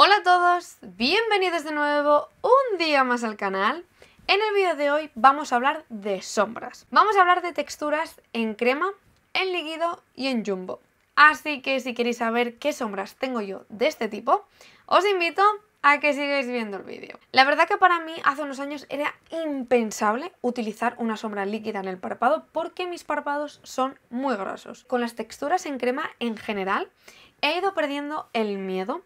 Hola a todos, bienvenidos de nuevo un día más al canal. En el vídeo de hoy vamos a hablar de sombras. Vamos a hablar de texturas en crema, en líquido y en jumbo. Así que si queréis saber qué sombras tengo yo de este tipo, os invito a que sigáis viendo el vídeo. La verdad que para mí hace unos años era impensable utilizar una sombra líquida en el párpado porque mis párpados son muy grosos. Con las texturas en crema en general he ido perdiendo el miedo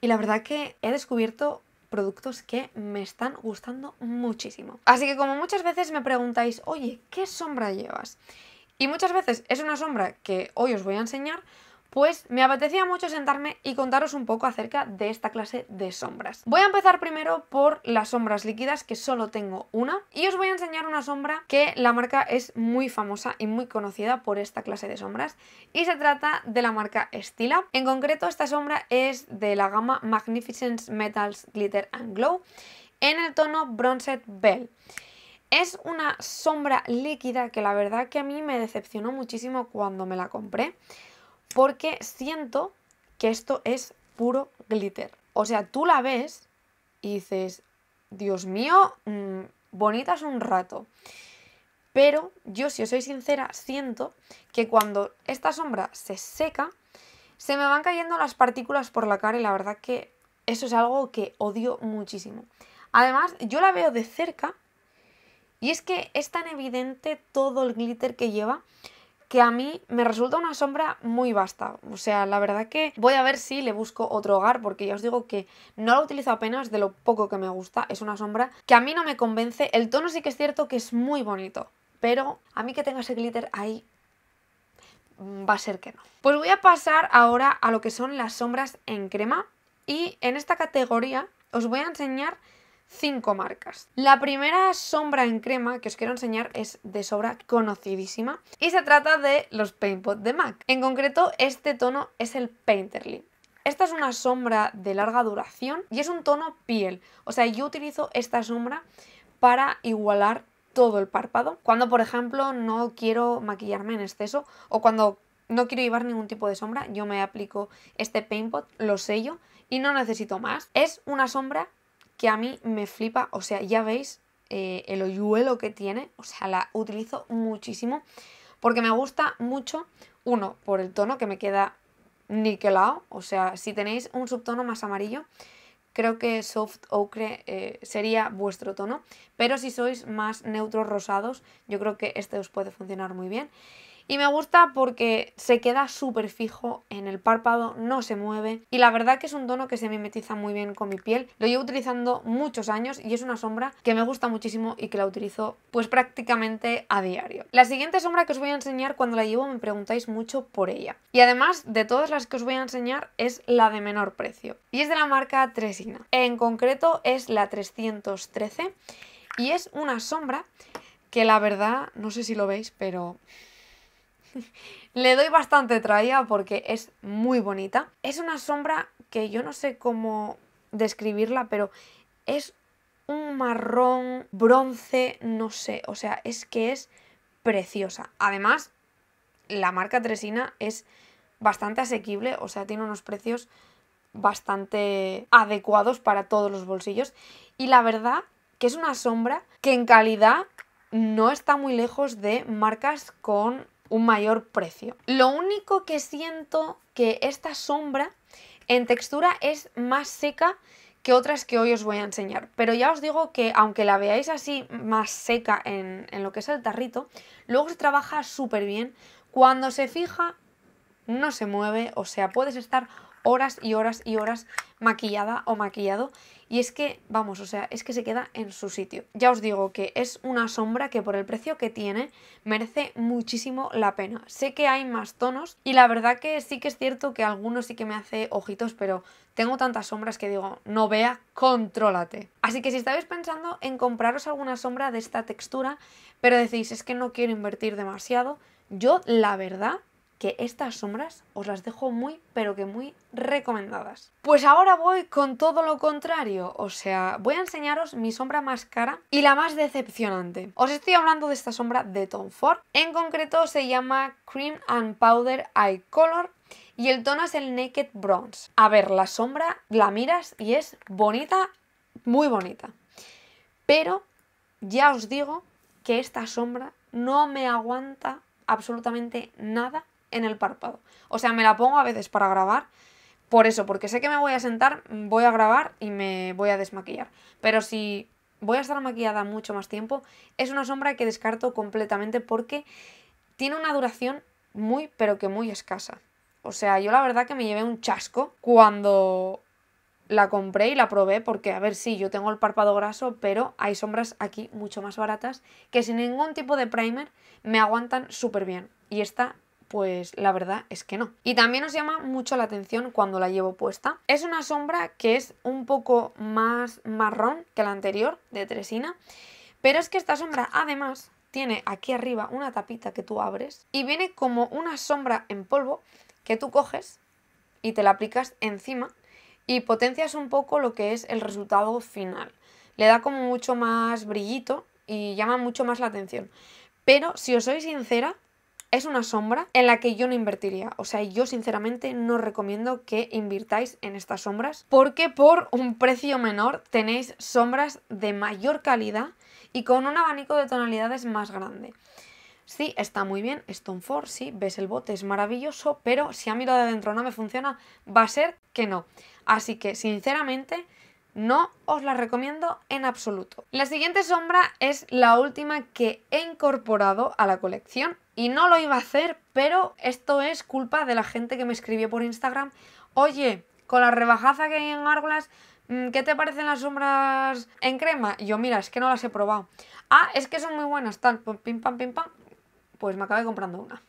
y la verdad que he descubierto productos que me están gustando muchísimo. Así que como muchas veces me preguntáis, oye, ¿qué sombra llevas? Y muchas veces es una sombra que hoy os voy a enseñar, pues me apetecía mucho sentarme y contaros un poco acerca de esta clase de sombras. Voy a empezar primero por las sombras líquidas, que solo tengo una, y os voy a enseñar una sombra que la marca es muy famosa y muy conocida por esta clase de sombras, y se trata de la marca Stila. En concreto, esta sombra es de la gama Magnificent Metals Glitter and Glow, en el tono Bronzed Bell. Es una sombra líquida que la verdad que a mí me decepcionó muchísimo cuando me la compré porque siento que esto es puro glitter. O sea, tú la ves y dices, Dios mío, bonita mm, bonitas un rato. Pero yo, si os soy sincera, siento que cuando esta sombra se seca, se me van cayendo las partículas por la cara y la verdad que eso es algo que odio muchísimo. Además, yo la veo de cerca y es que es tan evidente todo el glitter que lleva que a mí me resulta una sombra muy vasta. O sea, la verdad que voy a ver si le busco otro hogar, porque ya os digo que no lo utilizo apenas de lo poco que me gusta. Es una sombra que a mí no me convence. El tono sí que es cierto que es muy bonito, pero a mí que tenga ese glitter ahí mm, va a ser que no. Pues voy a pasar ahora a lo que son las sombras en crema y en esta categoría os voy a enseñar cinco marcas. La primera sombra en crema que os quiero enseñar es de sobra conocidísima y se trata de los Paint pots de MAC. En concreto, este tono es el Painterly. Esta es una sombra de larga duración y es un tono piel. O sea, yo utilizo esta sombra para igualar todo el párpado. Cuando, por ejemplo, no quiero maquillarme en exceso o cuando no quiero llevar ningún tipo de sombra, yo me aplico este Paint Pot, lo sello y no necesito más. Es una sombra que a mí me flipa, o sea, ya veis eh, el hoyuelo que tiene, o sea, la utilizo muchísimo porque me gusta mucho, uno, por el tono que me queda niquelado, o sea, si tenéis un subtono más amarillo, creo que soft ocre eh, sería vuestro tono, pero si sois más neutros rosados, yo creo que este os puede funcionar muy bien. Y me gusta porque se queda súper fijo en el párpado, no se mueve y la verdad que es un tono que se mimetiza muy bien con mi piel. Lo llevo utilizando muchos años y es una sombra que me gusta muchísimo y que la utilizo pues prácticamente a diario. La siguiente sombra que os voy a enseñar cuando la llevo me preguntáis mucho por ella. Y además de todas las que os voy a enseñar es la de menor precio y es de la marca Tresina. En concreto es la 313 y es una sombra que la verdad, no sé si lo veis, pero le doy bastante traía porque es muy bonita. Es una sombra que yo no sé cómo describirla, pero es un marrón, bronce, no sé. O sea, es que es preciosa. Además, la marca Tresina es bastante asequible, o sea, tiene unos precios bastante adecuados para todos los bolsillos. Y la verdad que es una sombra que en calidad no está muy lejos de marcas con un mayor precio. Lo único que siento que esta sombra en textura es más seca que otras que hoy os voy a enseñar. Pero ya os digo que aunque la veáis así más seca en, en lo que es el tarrito, luego se trabaja súper bien. Cuando se fija no se mueve, o sea, puedes estar horas y horas y horas maquillada o maquillado. Y es que, vamos, o sea, es que se queda en su sitio. Ya os digo que es una sombra que por el precio que tiene merece muchísimo la pena. Sé que hay más tonos y la verdad que sí que es cierto que algunos sí que me hace ojitos, pero tengo tantas sombras que digo, no vea, contrólate. Así que si estáis pensando en compraros alguna sombra de esta textura, pero decís, es que no quiero invertir demasiado, yo la verdad que estas sombras os las dejo muy, pero que muy recomendadas. Pues ahora voy con todo lo contrario, o sea, voy a enseñaros mi sombra más cara y la más decepcionante. Os estoy hablando de esta sombra de Tom Ford, en concreto se llama Cream and Powder Eye Color y el tono es el Naked Bronze. A ver, la sombra la miras y es bonita, muy bonita. Pero ya os digo que esta sombra no me aguanta absolutamente nada en el párpado. O sea, me la pongo a veces para grabar. Por eso, porque sé que me voy a sentar, voy a grabar y me voy a desmaquillar. Pero si voy a estar maquillada mucho más tiempo, es una sombra que descarto completamente porque tiene una duración muy, pero que muy escasa. O sea, yo la verdad que me llevé un chasco cuando la compré y la probé porque, a ver, sí, yo tengo el párpado graso, pero hay sombras aquí mucho más baratas que sin ningún tipo de primer me aguantan súper bien. Y esta pues la verdad es que no. Y también os llama mucho la atención cuando la llevo puesta. Es una sombra que es un poco más marrón que la anterior de Tresina, pero es que esta sombra además tiene aquí arriba una tapita que tú abres y viene como una sombra en polvo que tú coges y te la aplicas encima y potencias un poco lo que es el resultado final. Le da como mucho más brillito y llama mucho más la atención. Pero si os soy sincera, es una sombra en la que yo no invertiría. O sea, yo sinceramente no recomiendo que invirtáis en estas sombras porque por un precio menor tenéis sombras de mayor calidad y con un abanico de tonalidades más grande. Sí, está muy bien, Stonefor, sí, ves el bote, es maravilloso, pero si a mí lo de adentro no me funciona, va a ser que no. Así que, sinceramente, no os la recomiendo en absoluto. La siguiente sombra es la última que he incorporado a la colección y no lo iba a hacer, pero esto es culpa de la gente que me escribió por Instagram. Oye, con la rebajaza que hay en Argolas, mm, ¿qué te parecen las sombras en crema? Y yo, mira, es que no las he probado. Ah, es que son muy buenas, tal, pim pam, pim pam. Pues me acabé comprando una.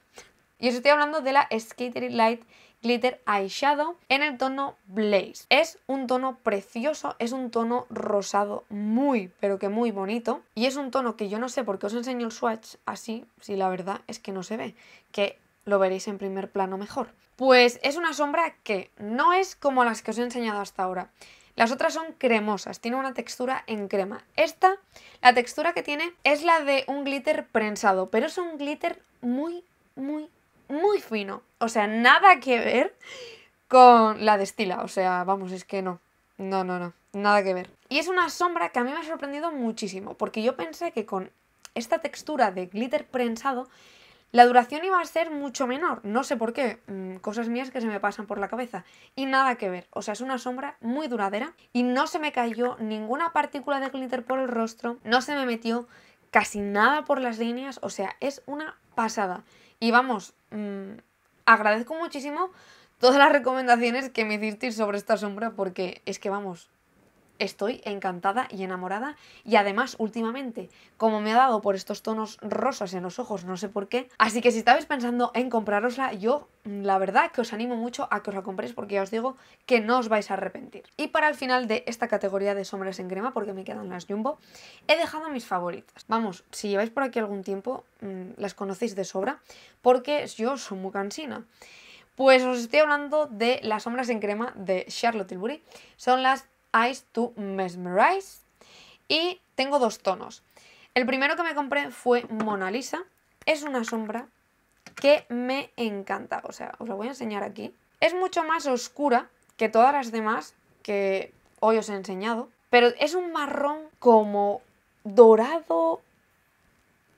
Y os estoy hablando de la Skatery Light Glitter Eyeshadow en el tono Blaze. Es un tono precioso, es un tono rosado muy, pero que muy bonito. Y es un tono que yo no sé por qué os enseño el swatch así, si la verdad es que no se ve, que lo veréis en primer plano mejor. Pues es una sombra que no es como las que os he enseñado hasta ahora. Las otras son cremosas, tiene una textura en crema. Esta, la textura que tiene es la de un glitter prensado, pero es un glitter muy, muy muy fino. O sea, nada que ver con la destila, O sea, vamos, es que no. No, no, no. Nada que ver. Y es una sombra que a mí me ha sorprendido muchísimo. Porque yo pensé que con esta textura de glitter prensado, la duración iba a ser mucho menor. No sé por qué. Mm, cosas mías que se me pasan por la cabeza. Y nada que ver. O sea, es una sombra muy duradera. Y no se me cayó ninguna partícula de glitter por el rostro. No se me metió casi nada por las líneas. O sea, es una pasada. Y vamos, mm, agradezco muchísimo todas las recomendaciones que me hicisteis sobre esta sombra porque es que vamos, estoy encantada y enamorada y además últimamente, como me ha dado por estos tonos rosas en los ojos, no sé por qué, así que si estabais pensando en comprarosla, yo mm, la verdad que os animo mucho a que os la compréis porque ya os digo que no os vais a arrepentir. Y para el final de esta categoría de sombras en crema, porque me quedan las Jumbo, he dejado mis favoritas. Vamos, si lleváis por aquí algún tiempo, mm, las conocéis de sobra porque yo soy muy cansina. Pues os estoy hablando de las sombras en crema de Charlotte Tilbury. Son las Eyes to Mesmerize. Y tengo dos tonos. El primero que me compré fue Mona Lisa. Es una sombra que me encanta. O sea, os la voy a enseñar aquí. Es mucho más oscura que todas las demás que hoy os he enseñado. Pero es un marrón como dorado.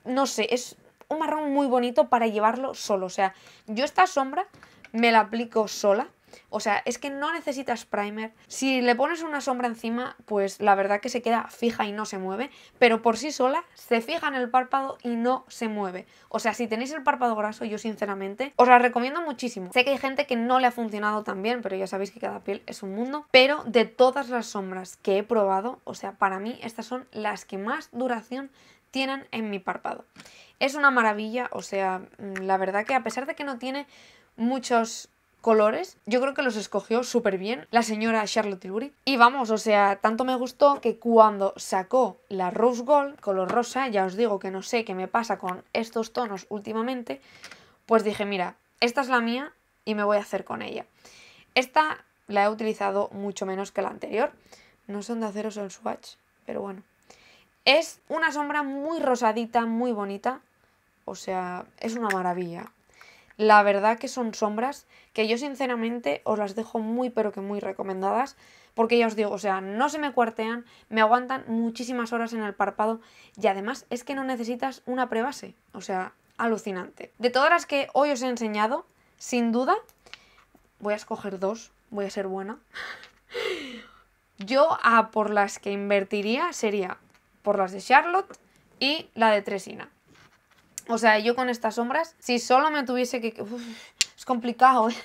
No sé, es un marrón muy bonito para llevarlo solo. O sea, yo esta sombra me la aplico sola o sea, es que no necesitas primer. Si le pones una sombra encima, pues la verdad que se queda fija y no se mueve, pero por sí sola se fija en el párpado y no se mueve. O sea, si tenéis el párpado graso, yo sinceramente os la recomiendo muchísimo. Sé que hay gente que no le ha funcionado tan bien, pero ya sabéis que cada piel es un mundo. Pero de todas las sombras que he probado, o sea, para mí estas son las que más duración tienen en mi párpado. Es una maravilla, o sea, mm, la verdad que a pesar de que no tiene muchos colores. Yo creo que los escogió súper bien la señora Charlotte Tilbury. Y vamos, o sea, tanto me gustó que cuando sacó la Rose Gold, color rosa, ya os digo que no sé qué me pasa con estos tonos últimamente, pues dije, mira, esta es la mía y me voy a hacer con ella. Esta la he utilizado mucho menos que la anterior. No son de haceros el swatch, pero bueno. Es una sombra muy rosadita, muy bonita. O sea, es una maravilla. La verdad que son sombras que yo sinceramente os las dejo muy pero que muy recomendadas porque ya os digo, o sea, no se me cuartean, me aguantan muchísimas horas en el párpado y además es que no necesitas una prebase, o sea, alucinante. De todas las que hoy os he enseñado, sin duda, voy a escoger dos, voy a ser buena. Yo a por las que invertiría sería por las de Charlotte y la de Tresina. O sea, yo con estas sombras, si solo me tuviese que... es complicado, ¿eh?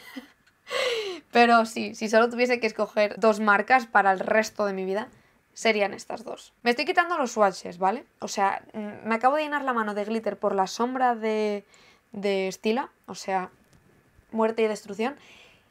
Pero sí, si solo tuviese que escoger dos marcas para el resto de mi vida, serían estas dos. Me estoy quitando los swatches, ¿vale? O sea, mm, me acabo de llenar la mano de glitter por la sombra de, de Stila, o sea, muerte y destrucción.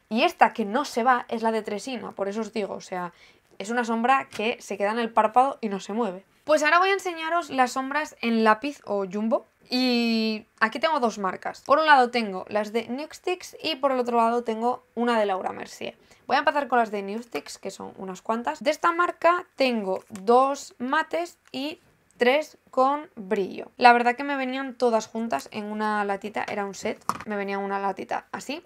Y esta que no se va es la de Tresina, por eso os digo, o sea, es una sombra que se queda en el párpado y no se mueve. Pues ahora voy a enseñaros las sombras en lápiz o jumbo, y aquí tengo dos marcas. Por un lado tengo las de Newstix y por el otro lado tengo una de Laura Mercier. Voy a empezar con las de Newstix, que son unas cuantas. De esta marca tengo dos mates y tres con brillo. La verdad que me venían todas juntas en una latita, era un set, me venía una latita así.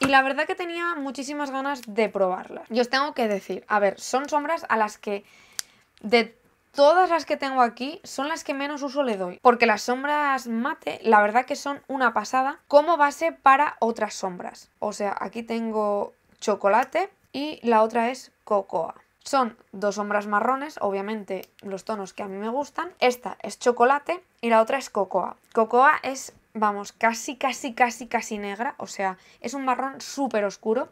Y la verdad que tenía muchísimas ganas de probarlas. Y os tengo que decir, a ver, son sombras a las que de Todas las que tengo aquí son las que menos uso le doy, porque las sombras mate la verdad que son una pasada como base para otras sombras. O sea, aquí tengo chocolate y la otra es cocoa. Son dos sombras marrones, obviamente los tonos que a mí me gustan. Esta es chocolate y la otra es cocoa. Cocoa es, vamos, casi, casi, casi, casi negra. O sea, es un marrón súper oscuro.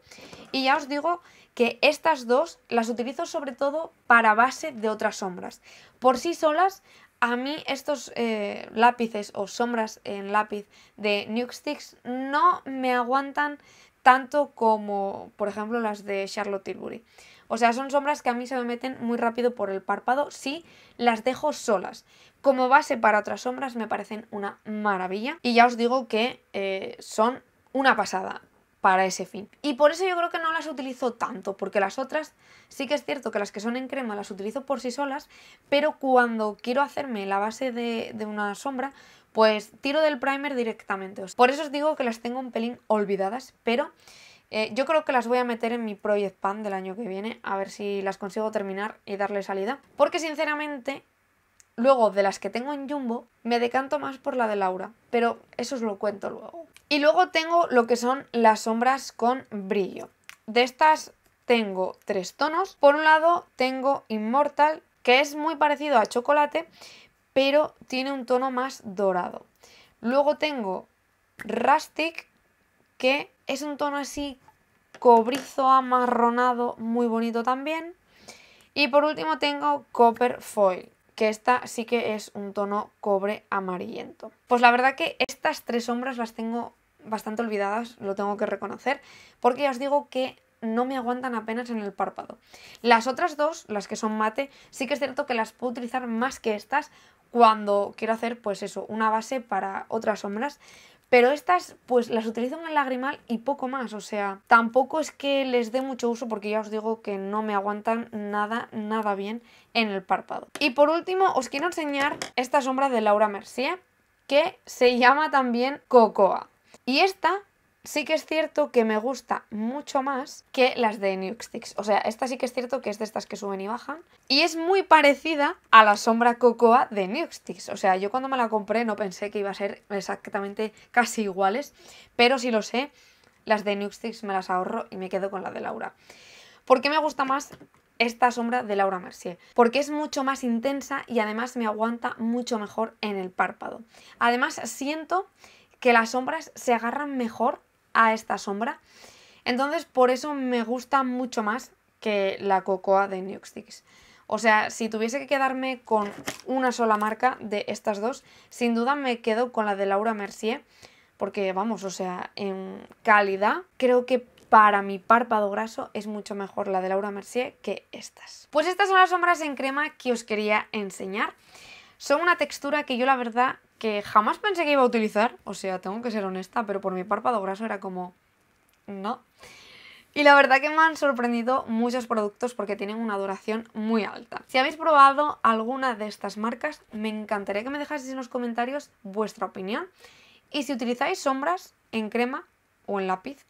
Y ya os digo que estas dos las utilizo sobre todo para base de otras sombras. Por sí solas, a mí estos eh, lápices o sombras en lápiz de Nuke Sticks no me aguantan tanto como, por ejemplo, las de Charlotte Tilbury. O sea, son sombras que a mí se me meten muy rápido por el párpado si las dejo solas. Como base para otras sombras me parecen una maravilla. Y ya os digo que eh, son una pasada para ese fin. Y por eso yo creo que no las utilizo tanto, porque las otras sí que es cierto que las que son en crema las utilizo por sí solas, pero cuando quiero hacerme la base de, una sombra, pues tiro del primer directamente. Por eso os digo que las tengo un pelín olvidadas, pero eh, yo creo que las voy a meter en mi Project Pan del año que viene, a ver si las consigo terminar y darle salida. Porque sinceramente, luego de las que tengo en Jumbo, me decanto más por la de Laura, pero eso os lo cuento luego. Y luego tengo lo que son las sombras con brillo. De estas tengo tres tonos. Por un lado tengo Immortal, que es muy parecido a chocolate, pero tiene un tono más dorado. Luego tengo Rustic, que es un tono así cobrizo, amarronado, muy bonito también. Y por último tengo Copper Foil, que esta sí que es un tono cobre amarillento. Pues la verdad que estas tres sombras las tengo bastante olvidadas, lo tengo que reconocer, porque ya os digo que no me aguantan apenas en el párpado. Las otras dos, las que son mate, sí que es cierto que las puedo utilizar más que estas cuando quiero hacer, pues eso, una base para otras sombras, pero estas, pues las utilizo en el lagrimal y poco más. O sea, tampoco es que les dé mucho uso porque ya os digo que no me aguantan nada, nada bien en el párpado. Y por último, os quiero enseñar esta sombra de Laura Mercier que se llama también Cocoa. Y esta sí que es cierto que me gusta mucho más que las de Nuke O sea, esta sí que es cierto que es de estas que suben y bajan. Y es muy parecida a la sombra Cocoa de Nuke O sea, yo cuando me la compré no pensé que iba a ser exactamente casi iguales. Pero si lo sé, las de Nuke me las ahorro y me quedo con la de Laura. ¿Por qué me gusta más esta sombra de Laura Mercier, porque es mucho más intensa y además me aguanta mucho mejor en el párpado. Además siento que las sombras se agarran mejor a esta sombra. Entonces, por eso me gusta mucho más que la Cocoa de New O sea, si tuviese que quedarme con una sola marca de estas dos, sin duda me quedo con la de Laura Mercier, porque vamos, o sea, en calidad creo que para mi párpado graso es mucho mejor la de Laura Mercier que estas. Pues estas son las sombras en crema que os quería enseñar. Son una textura que yo la verdad que jamás pensé que iba a utilizar, o sea, tengo que ser honesta, pero por mi párpado graso era como, no. Y la verdad que me han sorprendido muchos productos porque tienen una duración muy alta. Si habéis probado alguna de estas marcas, me encantaría que me dejaseis en los comentarios vuestra opinión. Y si utilizáis sombras en crema o en lápiz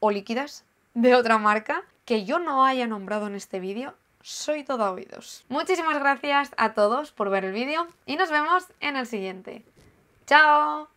o líquidas de otra marca que yo no haya nombrado en este vídeo, soy toda oídos. Muchísimas gracias a todos por ver el vídeo y nos vemos en el siguiente. ¡Chao!